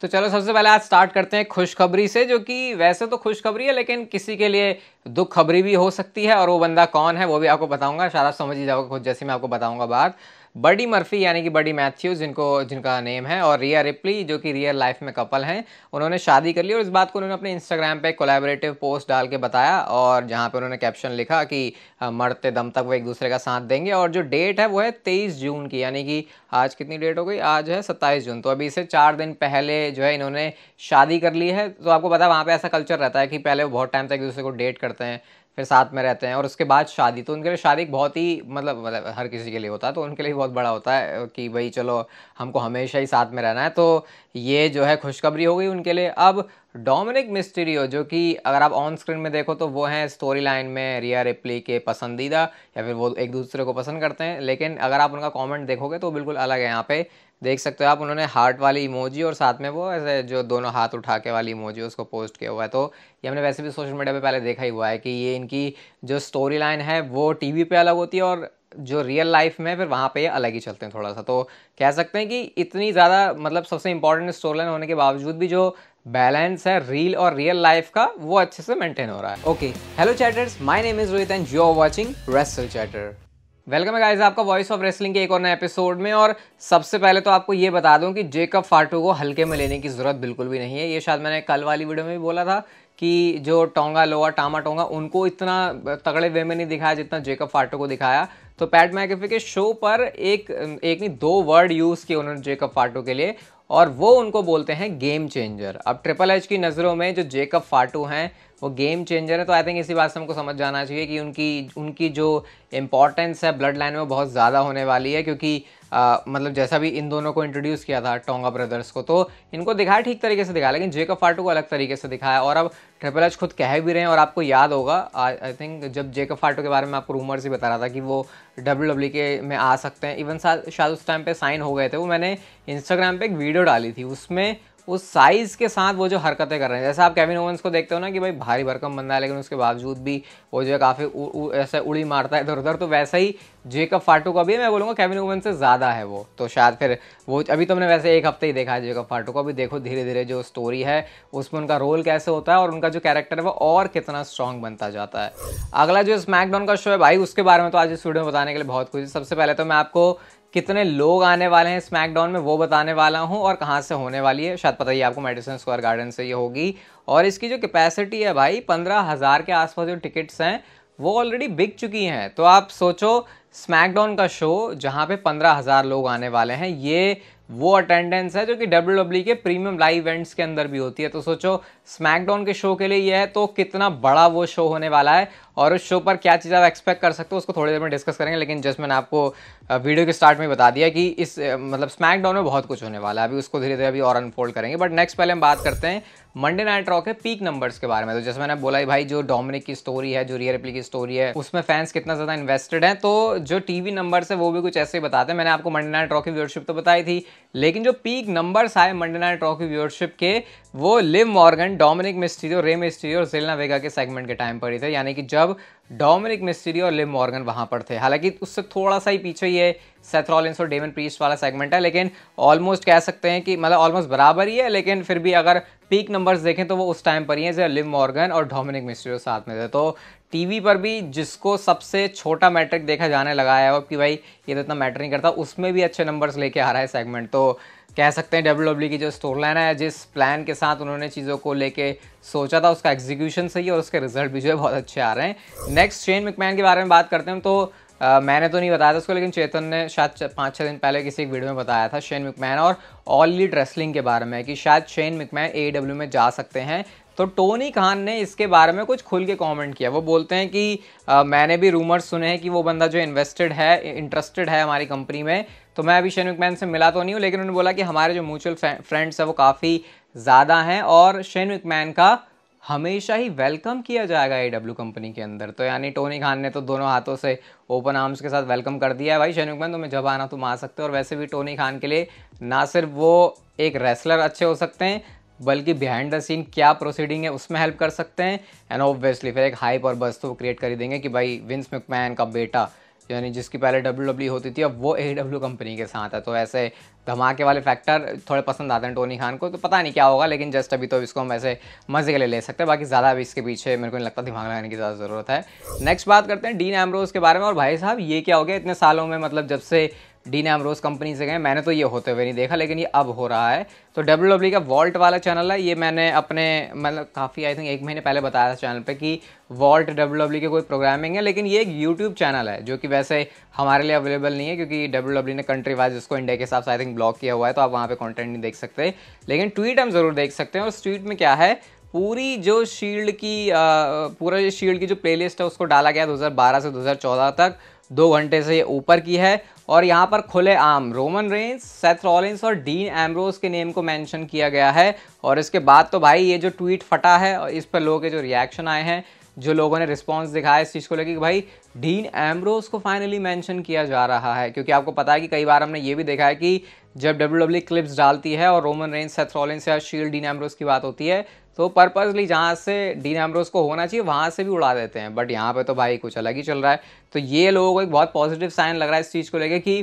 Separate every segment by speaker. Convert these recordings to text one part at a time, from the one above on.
Speaker 1: तो चलो सबसे पहले आज स्टार्ट करते हैं खुशखबरी से जो कि वैसे तो खुशखबरी है लेकिन किसी के लिए दुख खबरी भी हो सकती है और वो बंदा कौन है वो भी आपको बताऊंगा शायद आप समझ ही जाओगे खुद जैसे मैं आपको बताऊंगा बात बडी मर्फी यानी कि बडी मैथ्यूज़ जिनको जिनका नेम है और रिया रिपली जो कि रियल लाइफ में कपल हैं उन्होंने शादी कर ली और इस बात को उन्होंने अपने इंस्टाग्राम पे कोलैबोरेटिव पोस्ट डाल के बताया और जहाँ पे उन्होंने कैप्शन लिखा कि मरते दम तक वो एक दूसरे का साथ देंगे और जो डेट है वो है तेईस जून की यानी कि आज कितनी डेट हो गई आज है सत्ताईस जून तो अभी से चार दिन पहले जो है इन्होंने शादी कर ली है तो आपको पता है वहाँ पर ऐसा कल्चर रहता है कि पहले वो बहुत टाइम तक एक दूसरे को डेट करते हैं फिर साथ में रहते हैं और उसके बाद शादी तो उनके लिए शादी बहुत ही मतलब मतलब हर किसी के लिए होता है तो उनके लिए बहुत बड़ा होता है कि भाई चलो हमको हमेशा ही साथ में रहना है तो ये जो है खुशखबरी हो गई उनके लिए अब डोमिनिक मिस्टीरियो जो कि अगर आप ऑन स्क्रीन में देखो तो वो हैं स्टोरी लाइन में रिया रिप्ली के पसंदीदा या फिर वो एक दूसरे को पसंद करते हैं लेकिन अगर आप उनका कॉमेंट देखोगे तो बिल्कुल अलग है यहाँ पे देख सकते हो आप उन्होंने हार्ट वाली इमोजी और साथ में वो ऐसे जो दोनों हाथ उठा के वाली इमोजी उसको पोस्ट किया हुआ है तो ये हमने वैसे भी सोशल मीडिया पे पहले देखा ही हुआ है कि ये इनकी जो स्टोरी लाइन है वो टीवी पे अलग होती है और जो रियल लाइफ में फिर वहाँ पे अलग ही चलते हैं थोड़ा सा तो कह सकते हैं कि इतनी ज़्यादा मतलब सबसे इंपॉर्टेंट स्टोरी लाइन होने के बावजूद भी जो बैलेंस है रील और रियल लाइफ का वो अच्छे से मेंटेन हो रहा है okay hello chatters my name is Rohit and you are watching wrestle chatter welcome है गाइस आपका वॉइस ऑफ रेसलिंग के एक और नए एपिसोड में और सबसे पहले तो आपको ये बता दूं कि जेकब फाटू को हल्के में लेने की ज़रूरत बिल्कुल भी नहीं है ये शायद मैंने कल वाली वीडियो में भी बोला था कि जो टोंगा लोहा टामा टोंगा उनको इतना तगड़े वे में नहीं दिखाया जितना जेकब फाटू को दिखाया तो पैट मैकेफी के शो पर एक एक नहीं दो वर्ड यूज़ किए उन्होंने जेकब फाटू के लिए और वो उनको बोलते हैं गेम चेंजर अब ट्रिपल एच की नज़रों में जो जेकब फाटू हैं वो गेम चेंजर है तो आई थिंक इसी बात से हमको समझ जाना चाहिए कि उनकी उनकी जो इम्पॉर्टेंस है ब्लड लाइन में बहुत ज़्यादा होने वाली है क्योंकि आ, मतलब जैसा भी इन दोनों को इंट्रोड्यूस किया था टोंगा ब्रदर्स को तो इनको दिखाया ठीक तरीके से दिखाया लेकिन जेकब फाटू को अलग तरीके से दिखाया और अब ट्रिपल एच खुद कह भी रहे हैं और आपको याद होगा आई थिंक जब जेकब फाटू के बारे में आपको रूमर्स ही बता रहा था कि वो डब्ल्यू डब्ल्यू e के में आ सकते हैं इवन शायद उस टाइम पर साइन हो गए थे वो मैंने इंस्टाग्राम पर एक वीडियो डाली थी उसमें उस साइज़ के साथ वो जो हरकतें कर रहे हैं जैसे आप कैविन ओवंस को देखते हो ना कि भाई भारी भरकम बंदा है लेकिन उसके बावजूद भी वो जो है काफ़ी ऐसे उड़ी मारता है इधर उधर तो वैसा ही जेकब फाटू का भी मैं बोलूँगा कैविन ओवन से ज़्यादा है वो तो शायद फिर वो अभी तो मैंने वैसे एक हफ्ते ही देखा है जेकब फाटू का भी देखो धीरे धीरे जो स्टोरी है उसमें उनका रोल कैसे होता है और उनका जो कैरेक्टर है वो और कितना स्ट्रांग बनता जाता है अगला जो स्मैकडाउन का शो है भाई उसके बारे में तो आज इस वीडियो में बताने के लिए बहुत कुछ सबसे पहले तो मैं आपको कितने लोग आने वाले हैं स्मैकडाउन में वो बताने वाला हूँ और कहाँ से होने वाली है शायद पता ही आपको मेडिसन स्क्वायर गार्डन से ये होगी और इसकी जो कैपेसिटी है भाई पंद्रह हज़ार के आसपास जो टिकट्स हैं वो ऑलरेडी बिक चुकी हैं तो आप सोचो स्मैकडाउन का शो जहाँ पे पंद्रह हज़ार लोग आने वाले हैं ये वो अटेंडेंस है जो कि डब्ल्यू e के प्रीमियम लाइव इवेंट्स के अंदर भी होती है तो सोचो स्मैकडाउन के शो के लिए यह है तो कितना बड़ा वो शो होने वाला है और उस शो पर क्या चीज़ आप एक्सपेक्ट कर सकते हो उसको थोड़ी देर में डिस्कस करेंगे लेकिन जस्ट मैंने आपको वीडियो के स्टार्ट में बता दिया कि इस मतलब स्मैकडाउन में बहुत कुछ होने वाला है अभी उसको धीरे धीरे अभी और अनफोल्ड करेंगे बट नेक्स्ट पहले हम बात करते हैं मंडे नाइट रॉक के पीक नंबर्स के बारे में तो जैसे मैंने बोला भाई जो डोमिनिक की स्टोरी है जो रियर रिप्ली की स्टोरी है उसमें फैंस कितना ज़्यादा इन्वेस्टेड हैं तो जो टीवी नंबर्स है वो भी कुछ ऐसे ही बताते हैं मैंने आपको मंडे नाइट रॉक की व्यूअरशिप तो बताई थी लेकिन जो पीक नंबर्स आए मंडे नाइट रॉक की व्यूअरशिप के वो लिव मॉर्गन डोमिनिक मिस्ट्री और रे मिस्ट्री और जेलना वेगा के सेगमेंट के टाइम पर ही थे यानी कि जब डोमिनिक मिस्ट्री और लिम मॉर्गन वहाँ पर थे हालांकि उससे थोड़ा सा ही पीछे ये है और डेमन प्रीस्ट वाला सेगमेंट है लेकिन ऑलमोस्ट कह सकते हैं कि मतलब ऑलमोस्ट बराबर ही है लेकिन फिर भी अगर पीक नंबर्स देखें तो वो उस टाइम पर ही है जब लिम मॉर्गन और डोमिनिक मिस्ट्री साथ में थे तो टीवी पर भी जिसको सबसे छोटा मैट्रिक देखा जाने लगा है अब कि भाई ये तो इतना मैटर नहीं करता उसमें भी अच्छे नंबर्स लेके आ रहा है सेगमेंट तो कह सकते हैं डब्ल्यू डब्ल्यू e की जो स्टोर लाइन है जिस प्लान के साथ उन्होंने चीज़ों को लेके सोचा था उसका एग्जीक्यूशन सही है और उसके रिजल्ट भी जो है बहुत अच्छे आ रहे हैं नेक्स्ट शेन मिकमैन के बारे में बात करते हैं तो Uh, मैंने तो नहीं बताया था उसको लेकिन चेतन ने शायद पाँच छः दिन पहले किसी एक वीडियो में बताया था शेन मिकमैन और ऑल लीड रेसलिंग के बारे में कि शायद शेन मिकमैन ए में जा सकते हैं तो टोनी खान ने इसके बारे में कुछ खुल के कॉमेंट किया वो बोलते हैं कि आ, मैंने भी रूमर्स सुने हैं कि वो बंदा जो इन्वेस्टेड है इंटरेस्टेड है हमारी कंपनी में तो मैं अभी शेन मैन से मिला तो नहीं हूँ लेकिन उन्होंने बोला कि हमारे जो म्यूचुअल फ्रेंड्स हैं वो काफ़ी ज़्यादा हैं और शेन मैन का हमेशा ही वेलकम किया जाएगा ए डब्ल्यू कंपनी के अंदर तो यानी टोनी खान ने तो दोनों हाथों से ओपन आर्म्स के साथ वेलकम कर दिया है भाई शेन मैन तुम्हें जब आना तुम आ सकते हो और वैसे भी टोनी खान के लिए ना सिर्फ वो एक रेसलर अच्छे हो सकते हैं बल्कि बिहाइंड द सीन क्या प्रोसीडिंग है उसमें हेल्प कर सकते हैं एंड ऑब्वियसली फिर एक हाइप और बस तो क्रिएट कर ही देंगे कि भाई विंस मैकमैन का बेटा यानी जिसकी पहले डब्ल्यू डब्ल्यू e होती थी अब वो ए डब्ल्यू कंपनी के साथ है तो ऐसे धमाके वाले फैक्टर थोड़े पसंद आते हैं टोनी खान को तो पता नहीं क्या होगा लेकिन जस्ट अभी तो इसको हम ऐसे मज़े के लिए ले सकते हैं बाकी ज़्यादा अभी इसके पीछे मेरे को नहीं लगता दिमाग लगाने की ज़्यादा ज़रूरत है नेक्स्ट बात करते हैं डीन एमरोज के बारे में और भाई साहब ये क्या हो गया इतने सालों में मतलब जब से डी ने एमरोज कंपनी से गए मैंने तो ये होते हुए नहीं देखा लेकिन ये अब हो रहा है तो डब्ल्यू डब्ल्यू का वॉल्ट वाला चैनल है ये मैंने अपने मतलब काफ़ी आई थिंक एक महीने पहले बताया था चैनल पे कि वॉल्ट डब्ल्यू डब्ल्यू के कोई प्रोग्रामिंग है लेकिन ये एक यूट्यूब चैनल है जो कि वैसे हमारे लिए अवेलेबल नहीं है क्योंकि डब्ल्यू डब्ल्यू ने कंट्री वाइज उसको इंडिया के हिसाब से आई थिंक ब्लॉक किया हुआ है तो आप वहाँ पर कॉन्टेंट नहीं देख सकते लेकिन ट्वीट हम ज़रूर देख सकते हैं और उस ट्वीट में क्या है पूरी जो शील्ड की पूरा जो शील्ड की जो प्लेलिस्ट है उसको डाला गया 2012 से 2014 तक दो घंटे से ऊपर की है और यहाँ पर खुले आम रोमन रेंस सेथ रॉलिंस और डीन एम्ब्रोस के नेम को मेंशन किया गया है और इसके बाद तो भाई ये जो ट्वीट फटा है और इस पर लोगों के जो रिएक्शन आए हैं जो लोगों ने रिस्पॉन्स दिखाया इस चीज़ को लेकर कि भाई डीन एम्ब्रोस को फाइनली मेंशन किया जा रहा है क्योंकि आपको पता है कि कई बार हमने ये भी देखा है कि जब डब्ल्यू डब्ल्यू क्लिप्स डालती है और रोमन रेंस सेथ रॉलिंस या शील्ड डीन एम्ब्रोस की बात होती है तो पर्पजली जहाँ से डीन एम्ब्रोस को होना चाहिए वहाँ से भी उड़ा देते हैं बट यहाँ पे तो भाई कुछ अलग ही चल रहा है तो ये लोगों को एक बहुत पॉजिटिव साइन लग रहा है इस चीज़ को लेकर कि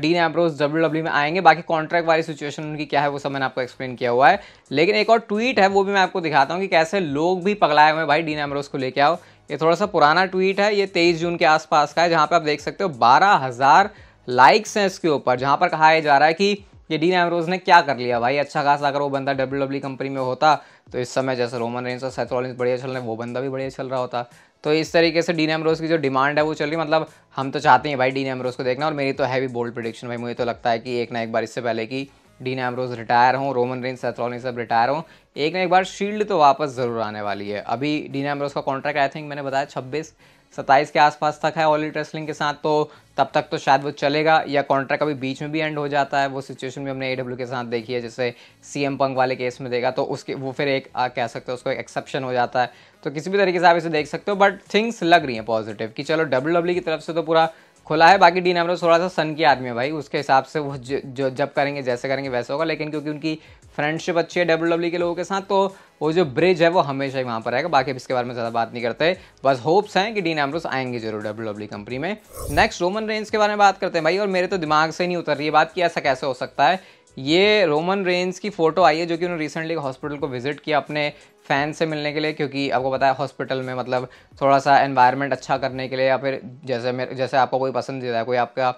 Speaker 1: डीन एम्ब्रोस डब्ल्यू डब्ल्यू में आएंगे बाकी कॉन्ट्रैक्ट वाली सिचुएशन उनकी क्या है वो सब मैंने आपको एक्सप्लेन किया हुआ है लेकिन एक और ट्वीट है वो भी मैं आपको दिखाता हूँ कि कैसे लोग भी पकड़ाए हुए भाई डीन एम्ब्रोस को लेके आओ ये थोड़ा सा पुराना ट्वीट है ये तेईस जून के आसपास का है जहाँ पर आप देख सकते हो बारह लाइक्स हैं इसके ऊपर जहाँ पर कहा जा रहा है कि ये डीन एमरोज ने क्या कर लिया भाई अच्छा खासा अगर वो बंदा डब्ल्यू डब्ल्यू कंपनी में होता तो इस समय जैसे रोमन रेंस और सैथोलिन बढ़िया चल रहे वो बंदा भी बढ़िया चल रहा होता तो इस तरीके से डीन एमरोज की जो डिमांड है वो चल रही मतलब हम तो चाहते हैं भाई डीन एमरोज को देखना और मेरी तो हैवी बोल्ड प्रिडिक्शन भाई मुझे तो लगता है कि एक ना एक बार इससे पहले कि डीन एमरोज रिटायर हों रोमन रेंस सैथोलिन सब रिटायर हों एक ना एक बार शील्ड तो वापस ज़रूर आने वाली है अभी डीन एमरोज का कॉन्ट्रैक्ट आई थिंक मैंने बताया छब्बीस सत्ताईस के आसपास तक है ऑली टेस्लिंग के साथ तो तब तक तो शायद वो चलेगा या कॉन्ट्रैक्ट अभी बीच में भी एंड हो जाता है वो सिचुएशन भी हमने ए के साथ देखी है जैसे सी एम पंक वाले केस में देखा तो उसके वो फिर एक आ, कह सकते हो उसको एक एक्सेप्शन हो जाता है तो किसी भी तरीके से आप इसे देख सकते हो बट थिंग्स लग रही हैं पॉजिटिव कि चलो डब्ल्यू डब्ल्यू e की तरफ से तो पूरा खुला है बाकी डीन एमरोज तो थोड़ा सा सन की आदमी है भाई उसके हिसाब से वो ज, जो जब करेंगे जैसे करेंगे वैसे होगा लेकिन क्योंकि उनकी फ्रेंडशिप अच्छी है डब्ल्यू डब्ल्यू e के लोगों के साथ तो वो जो ब्रिज है वो हमेशा ही वहाँ पर रहेगा बाकी अब इसके बारे में ज़्यादा बात नहीं करते बस होप्स हैं कि डीन एमरोज आएंगे जरूर डब्ल्यू डब्ल्यू कंपनी में नेक्स्ट रोमन रेंज के बारे में बात करते हैं भाई और मेरे तो दिमाग से नहीं उतर रही है बात कि ऐसा कैसे हो सकता है ये रोमन रेंज की फ़ोटो आई है जो कि उन्होंने रिसेंटली हॉस्पिटल को विज़िट किया अपने फ़ैन से मिलने के लिए क्योंकि आपको पता है हॉस्पिटल में मतलब थोड़ा सा एनवायरनमेंट अच्छा करने के लिए या फिर जैसे मेरे जैसे आपको कोई पसंद देता है कोई आपका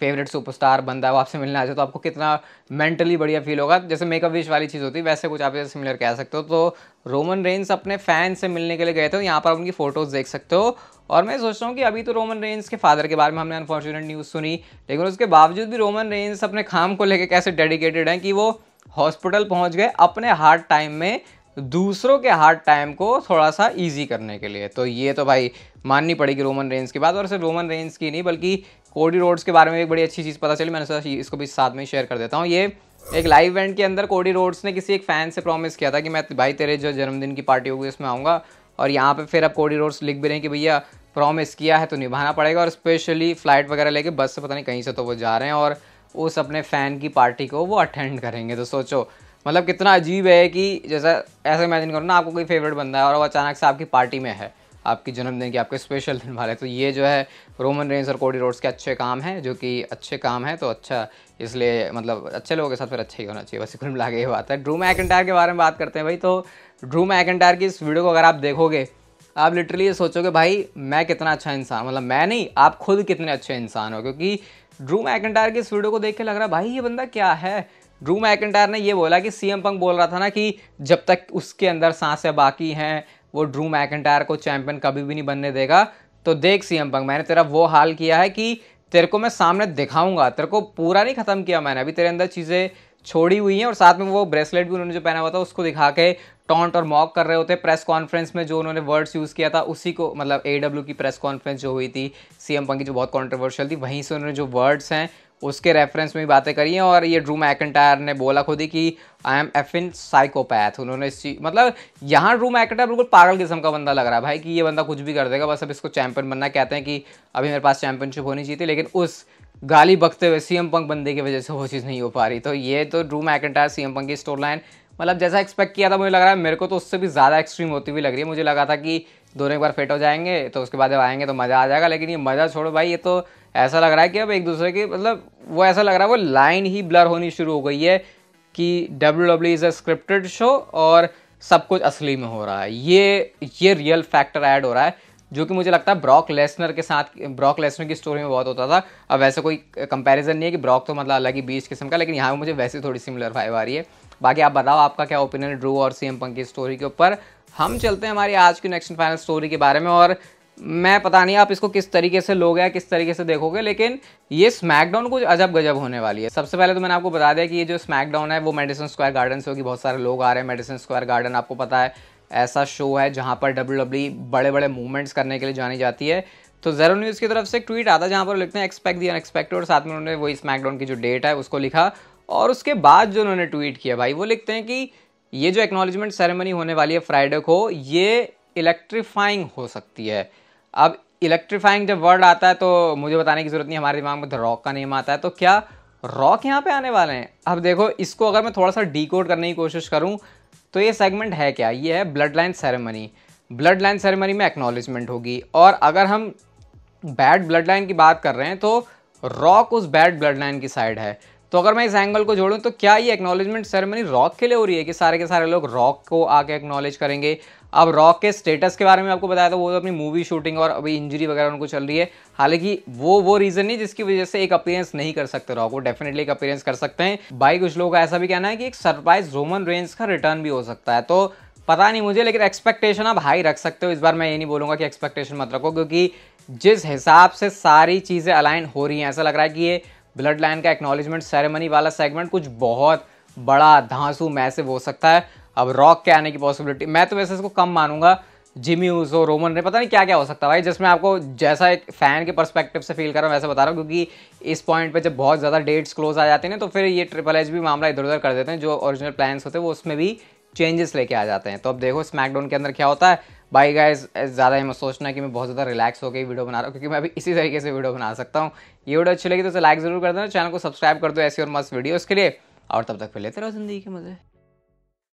Speaker 1: फेवरेट सुपरस्टार बंदा है वो आपसे मिलने आ जाए तो आपको कितना मेंटली बढ़िया फील होगा जैसे मेकअप विश वाली चीज़ होती है वैसे कुछ आप सिमिलर कह सकते हो तो रोमन रेंस अपने फैन से मिलने के लिए गए थे तो यहाँ पर उनकी फ़ोटोज़ देख सकते हो और मैं सोच रहा हूँ कि अभी तो रोमन रेंस के फादर के बारे में हमने अनफॉर्चुनेट न्यूज़ सुनी लेकिन उसके बावजूद भी रोमन रेंस अपने काम को लेकर कैसे डेडिकेटेड हैं कि वो हॉस्पिटल पहुँच गए अपने हार्ड टाइम में दूसरों के हार्ड टाइम को थोड़ा सा इजी करने के लिए तो ये तो भाई माननी पड़ेगी रोमन रेंज की बात और सिर्फ रोमन रेंज की नहीं बल्कि कोडी रोड्स के बारे में एक बड़ी अच्छी चीज़ पता चली मैंने सोचा इसको भी साथ में शेयर कर देता हूँ ये एक लाइव इवेंट के अंदर कोडी रोड्स ने किसी एक फ़ैन से प्रॉमिस किया था कि मैं भाई तेरे जो जन्मदिन की पार्टी होगी उसमें आऊँगा और यहाँ पर फिर अब कोडी रोड्स लिख भी रहे हैं कि भैया प्रॉमिस किया है तो निभाना पड़ेगा और स्पेशली फ्लाइट वगैरह लेके बस से पता नहीं कहीं से तो वो जा रहे हैं और उस अपने फ़ैन की पार्टी को वो अटेंड करेंगे तो सोचो मतलब कितना अजीब है कि जैसा ऐसा इमेजिन करो ना आपको कोई फेवरेट बंदा है और वो अचानक से आपकी पार्टी में है आपकी जन्मदिन की आपके स्पेशल दिन वाले तो ये जो है रोमन रेंस और कोडी रोड्स के अच्छे काम हैं जो कि अच्छे काम हैं तो अच्छा इसलिए मतलब अच्छे लोगों के साथ फिर अच्छा ही होना चाहिए बस कुल मिला के ये बात है ड्रू मैकेंटायर के बारे में बात करते हैं भाई तो ड्रू मैकेंटायर की इस वीडियो को अगर आप देखोगे आप लिटरली ये सोचोगे भाई मैं कितना अच्छा इंसान मतलब मैं नहीं आप खुद कितने अच्छे इंसान हो क्योंकि ड्रू मैकेंटायर की इस वीडियो को देख के लग रहा भाई ये बंदा क्या है ड्रू मैकेंटायर ने ये बोला कि सीएम पंक बोल रहा था ना कि जब तक उसके अंदर सांसें बाकी हैं वो ड्रू मैकेंटायर को चैंपियन कभी भी नहीं बनने देगा तो देख सीएम पंक मैंने तेरा वो हाल किया है कि तेरे को मैं सामने दिखाऊंगा तेरे को पूरा नहीं ख़त्म किया मैंने अभी तेरे अंदर चीज़ें छोड़ी हुई हैं और साथ में वो ब्रेसलेट भी उन्होंने जो पहना हुआ था उसको दिखा के टॉन्ट और मॉक कर रहे होते प्रेस कॉन्फ्रेंस में जो उन्होंने वर्ड्स यूज़ किया था उसी को मतलब ए की प्रेस कॉन्फ्रेंस जो हुई थी सीएम पंकी जो बहुत कॉन्ट्रोवर्शियल थी वहीं से उन्होंने जो वर्ड्स हैं उसके रेफरेंस में बातें करी हैं और ये ड्रू मैकेंटायर ने बोला खुद ही कि I am effing psychopath उन्होंने इस चीज मतलब यहाँ ड्रू मैकेंटायर बिल्कुल पागल किस्म का बंदा लग रहा है भाई कि ये बंदा कुछ भी कर देगा बस अब इसको चैंपियन बनना कहते हैं कि अभी मेरे पास चैंपियनशिप होनी चाहिए थी लेकिन उस गाली बकते हुए सीएम पंक बंदे की वजह से वो चीज़ नहीं हो पा रही तो ये तो ड्रू मैकनटायर सीएम पंक की स्टोर लाइन मतलब जैसा एक्सपेक्ट किया था मुझे लग रहा है मेरे को तो उससे भी ज़्यादा एक्सट्रीम होती हुई लग रही है मुझे लगा था कि दोनों एक बार फिट हो जाएंगे तो उसके बाद जब आएंगे तो मज़ा आ जाएगा लेकिन ये मज़ा छोड़ो भाई ये तो ऐसा लग रहा है कि अब एक दूसरे के मतलब वो ऐसा लग रहा है वो लाइन ही ब्लर होनी शुरू हो गई है कि W W is a scripted show और सब कुछ असली में हो रहा है ये ये रियल फैक्टर ऐड हो रहा है जो कि मुझे लगता है ब्रॉक लेसनर के साथ ब्रॉक लेसनर की स्टोरी में बहुत होता था अब वैसे कोई कंपैरिजन नहीं है कि ब्रॉक तो मतलब अलग ही बीच किस्म का लेकिन यहाँ मुझे वैसे थोड़ी सिमिलर फाइव आ रही है बाकी आप बताओ आपका क्या ओपिनियन ड्रू और सीएम पंक की स्टोरी के ऊपर हम चलते हैं हमारी आज की नेक्स्ट फाइनल स्टोरी के बारे में और मैं पता नहीं आप इसको किस तरीके से लोग या किस तरीके से देखोगे लेकिन ये स्मैकडाउन कुछ अजब गजब होने वाली है सबसे पहले तो मैंने आपको बता दिया कि ये जो स्मैकडाउन है वो मेडिसन स्क्वायर गार्डन से होगी बहुत सारे लोग आ रहे हैं मेडिसन स्क्वायर गार्डन आपको पता है ऐसा शो है जहाँ पर डब्ल्यू डब्ल्यू बड़े बड़े मूवमेंट्स करने के लिए जानी जाती है तो जेरो न्यूज़ की तरफ से एक ट्वीट आता जहाँ पर लिखते हैं एक्सपेक्ट दी अनएक्सपेक्टेड और साथ में उन्होंने वही स्मैकडाउन की जो डेट है उसको लिखा और उसके बाद जो उन्होंने ट्वीट किया भाई वो लिखते हैं कि ये जो एक्नॉलेजमेंट सेरेमनी होने वाली है फ्राइडे को ये इलेक्ट्रीफाइंग हो सकती है अब इलेक्ट्रीफाइंग जब वर्ड आता है तो मुझे बताने की ज़रूरत नहीं हमारे दिमाग में रॉक का नेम आता है तो क्या रॉक यहाँ पे आने वाले हैं अब देखो इसको अगर मैं थोड़ा सा डीकोड करने की कोशिश करूँ तो ये सेगमेंट है क्या ये है bloodline ceremony bloodline ceremony में एक्नॉलेजमेंट होगी और अगर हम बैड ब्लड लाइन की बात कर रहे हैं तो रॉक उस बैड ब्लड लाइन की साइड है तो अगर मैं इस एंगल को जोड़ूँ तो क्या ये एक्नॉलेजमेंट सेरेमनी रॉक के लिए हो रही है कि सारे के सारे लोग रॉक को आके एक्नॉलेज करेंगे अब रॉक के स्टेटस के बारे में आपको बताया था वो तो अपनी मूवी शूटिंग और अभी इंजरी वगैरह उनको चल रही है हालांकि वो वो रीज़न नहीं जिसकी वजह से एक अपीयरेंस नहीं कर सकते रॉक वो डेफिनेटली एक अपीयरेंस कर सकते हैं भाई कुछ लोगों का ऐसा भी कहना है कि एक सरप्राइज रोमन रेंज का रिटर्न भी हो सकता है तो पता नहीं मुझे लेकिन एक्सपेक्टेशन आप हाई रख सकते हो इस बार मैं ये नहीं बोलूँगा कि एक्सपेक्टेशन मत रखो क्योंकि जिस हिसाब से सारी चीज़ें अलाइन हो रही हैं ऐसा लग रहा है कि ये ब्लड लाइन का एक्नोलिजमेंट सेरेमनी वाला सेगमेंट कुछ बहुत बड़ा धांसू मैसेव हो सकता है अब रॉक के आने की पॉसिबिलिटी मैं तो वैसे इसको कम मानूंगा जिमी उजो रोमन ने पता नहीं क्या क्या हो सकता है भाई जिसमें आपको जैसा एक फ़ैन के परस्पेक्टिव से फील कर रहा हूँ वैसे बता रहा हूँ क्योंकि इस पॉइंट पे जब बहुत ज़्यादा डेट्स क्लोज आ जाते हैं ना तो फिर ये ट्रिपल एच भी मामला इधर उधर कर देते हैं जो ओरिजिनल प्लान्स होते हैं वो उसमें भी चेंजेस लेके आ जाते हैं तो अब देखो स्मैकडाउन के अंदर क्या होता है बाई गाइज ज़्यादा ही मैं सोचना कि मैं बहुत ज़्यादा रिलैक्स होकर वीडियो बना रहा हूँ क्योंकि मैं अभी इसी तरीके से वीडियो बना सकता हूँ ये वीडियो अच्छी लगी तो लाइक ज़रूर कर देना चैनल को सब्सक्राइब कर दो ऐसी और मस्त वीडियो के लिए और तब तक फिर लेते रहो जिंदगी के मज़े